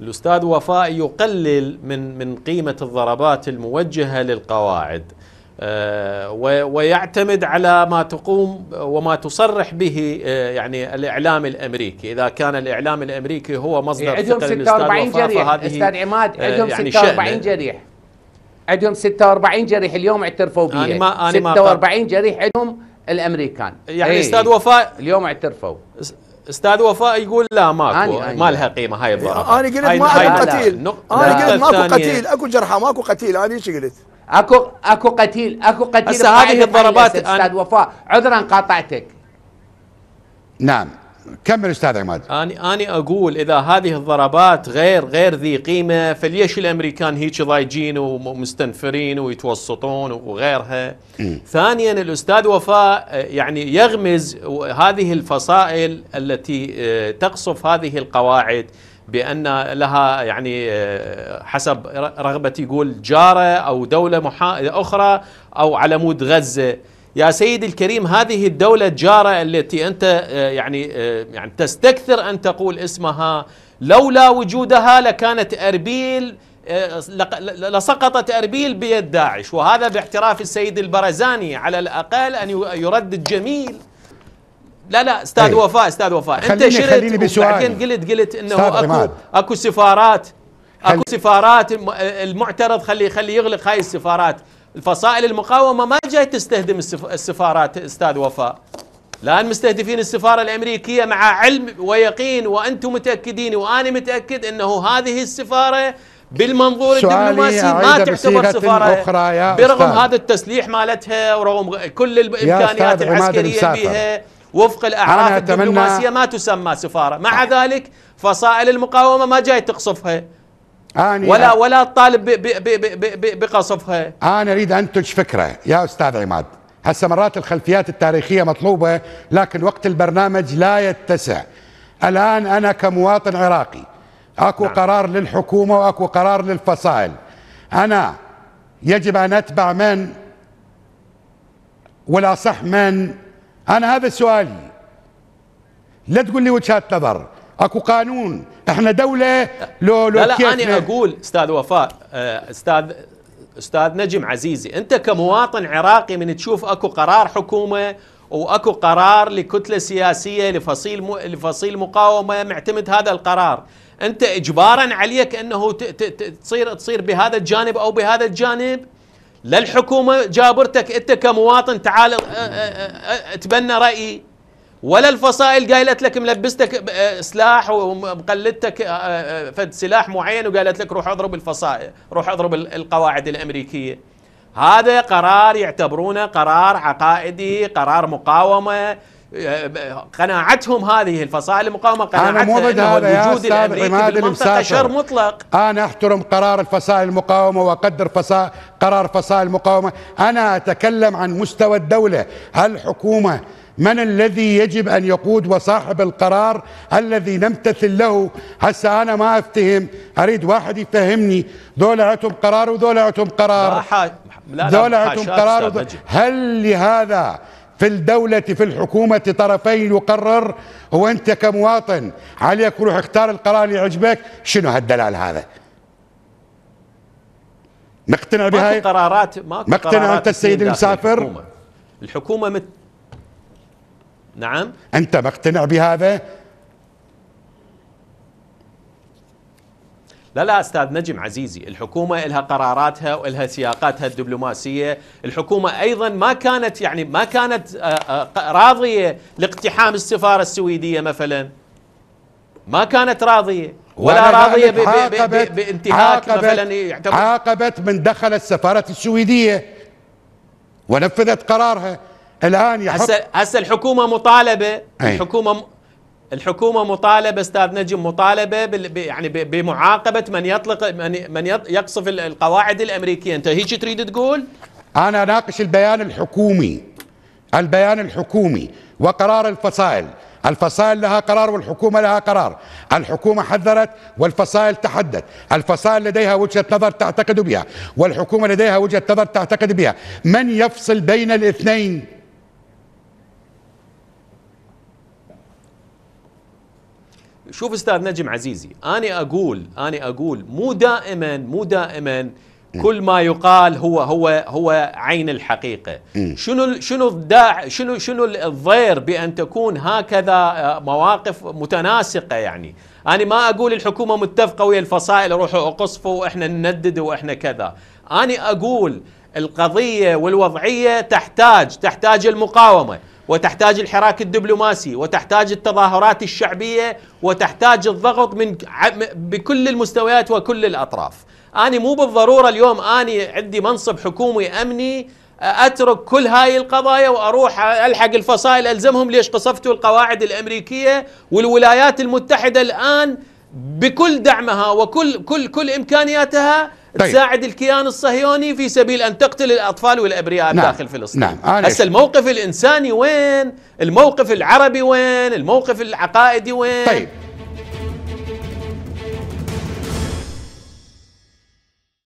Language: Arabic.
الأستاذ وفاء يقلل من من قيمة الضربات الموجهة للقواعد آه، ويعتمد على ما تقوم وما تصرح به آه، يعني الإعلام الأمريكي إذا كان الإعلام الأمريكي هو مصدر إيه، عندهم 46 جريح أستاذ عماد آه، عندهم 46 يعني جريح عندهم 46 جريح اليوم اعترفوا به أنا ما أنا 46 جريح عندهم الامريكان يعني استاذ إيه. وفاء اليوم اعترفوا استاذ وفاء يقول لا ماكو آني آني ما لها قيمه هاي الضربه آه، انا قلت ما اكو قتيل انا قلت ماكو قتيل اكو جرحى ماكو قتيل انا ايش قلت اكو اكو قتيل اكو قتيل هسه هذه الضربات استاذ وفاء عذرا قاطعتك نعم كمل استاذ عماد اني اني اقول اذا هذه الضربات غير غير ذي قيمه فليش الامريكان هيك ضايجين ومستنفرين ويتوسطون وغيرها ثانيا الاستاذ وفاء يعني يغمز هذه الفصائل التي آه، تقصف هذه القواعد بان لها يعني آه، حسب رغبه يقول جاره او دوله محا... اخرى او على مود غزه يا سيدي الكريم هذه الدولة الجارة التي أنت آه، يعني آه، يعني تستكثر أن تقول اسمها لولا وجودها لكانت أربيل آه، لسقطت أربيل بيد داعش وهذا باعتراف السيد البرزاني على الأقل أن يردد جميل لا لا استاذ أيه. وفاء استاذ وفاء انت شرت بعدين قلت قلت انه اكو اكو سفارات اكو سفارات المعترض خليه خليه يغلق هاي السفارات الفصائل المقاومه ما جاي تستهدم السفارات استاذ وفاء الان مستهدفين السفاره الامريكيه مع علم ويقين وانتم متاكدين وانا متاكد انه هذه السفاره بالمنظور الدبلوماسي ما تعتبر سفاره أخرى يا برغم أستاذ. هذا التسليح مالتها ورغم كل الامكانيات العسكريه بها وفق الاعراف الدبلوماسيه ما تسمى سفاره مع ذلك فصائل المقاومه ما جاي تقصفها أنا ولا ولا تطالب بقصفها انا اريد انتج فكره يا استاذ عماد هسه مرات الخلفيات التاريخيه مطلوبه لكن وقت البرنامج لا يتسع الان انا كمواطن عراقي اكو نعم. قرار للحكومه واكو قرار للفصائل انا يجب ان اتبع من ولا صح من انا هذا سؤالي لا تقول لي وجهات نظر اكو قانون احنا دوله لو لو لا لا انا اقول استاذ وفاء آه، استاذ استاذ نجم عزيزي انت كمواطن عراقي من تشوف اكو قرار حكومه واكو قرار لكتله سياسيه لفصيل م... لفصيل مقاومه معتمد هذا القرار انت اجبارا عليك انه ت... ت... تصير تصير بهذا الجانب او بهذا الجانب للحكومه جابرتك انت كمواطن تعال أ... آه، أ... آه، أ... تبنى رايي ولا الفصائل قالت لك ملبستك آه، سلاح ومقلدتك آه، آه، فد سلاح معين وقالت لك روح اضرب الفصائل روح اضرب القواعد الامريكيه هذا قرار يعتبرونه قرار عقائدي قرار مقاومه قناعتهم هذه الفصائل المقاومه قناعتها أنا الوجود الامريكي في المنطقه شر مطلق انا احترم قرار الفصائل المقاومه واقدر فصائل قرار فصائل المقاومه انا اتكلم عن مستوى الدوله هل حكومه من الذي يجب أن يقود وصاحب القرار الذي نمتثل له هسه أنا ما أفتهم أريد واحد يفهمني ذولا عندهم قرار وذولا عندهم قرار دول عتم قرار هل لهذا في الدولة في الحكومة طرفين يقرر هو أنت كمواطن عليك روح اختار القرار اللي يعجبك شنو هالدلال هذا مقتنع بهاي قرارات ما مقتنع قرارات انت السيد المسافر الحكومة, الحكومة مت نعم أنت مقتنع بهذا؟ لا لا استاذ نجم عزيزي الحكومه لها قراراتها والها سياقاتها الدبلوماسيه الحكومه ايضا ما كانت يعني ما كانت آه، آه، راضيه لاقتحام السفاره السويديه مثلا ما كانت راضيه ولا راضيه بانتهاك مثلا يعتبر عاقبت من دخل السفاره السويديه ونفذت قرارها الان هسه هسه الحكومه مطالبه أي. الحكومه الحكومه مطالبه استاذ نجم مطالبه بال يعني بمعاقبه من يطلق من, من يقصف القواعد الامريكيه انت هيك تريد تقول انا اناقش البيان الحكومي البيان الحكومي وقرار الفصائل الفصائل لها قرار والحكومة لها قرار الحكومة حذرت والفصائل تحدت الفصائل لديها وجهة نظر تعتقد بها والحكومة لديها وجهة نظر تعتقد بها من يفصل بين الاثنين شوف استاذ نجم عزيزي انا اقول انا اقول مو دائما مو دائما كل ما يقال هو هو هو عين الحقيقه شنو شنو الداع شنو شنو الضير بان تكون هكذا مواقف متناسقه يعني انا ما اقول الحكومه متفقه ويا الفصائل روحوا اقصفوا واحنا نندد واحنا كذا انا اقول القضيه والوضعيه تحتاج تحتاج المقاومه وتحتاج الحراك الدبلوماسي وتحتاج التظاهرات الشعبيه وتحتاج الضغط من بكل المستويات وكل الاطراف أنا مو بالضرورة اليوم أنا عندي منصب حكومي أمني أترك كل هاي القضايا وأروح ألحق الفصائل ألزمهم ليش قصفتوا القواعد الأمريكية والولايات المتحدة الآن بكل دعمها وكل كل كل إمكانياتها طيب. تساعد الكيان الصهيوني في سبيل ان تقتل الاطفال والابرياء نعم. داخل فلسطين نعم آه، هسه الموقف الانساني وين؟ الموقف العربي وين؟ الموقف العقائدي وين؟ طيب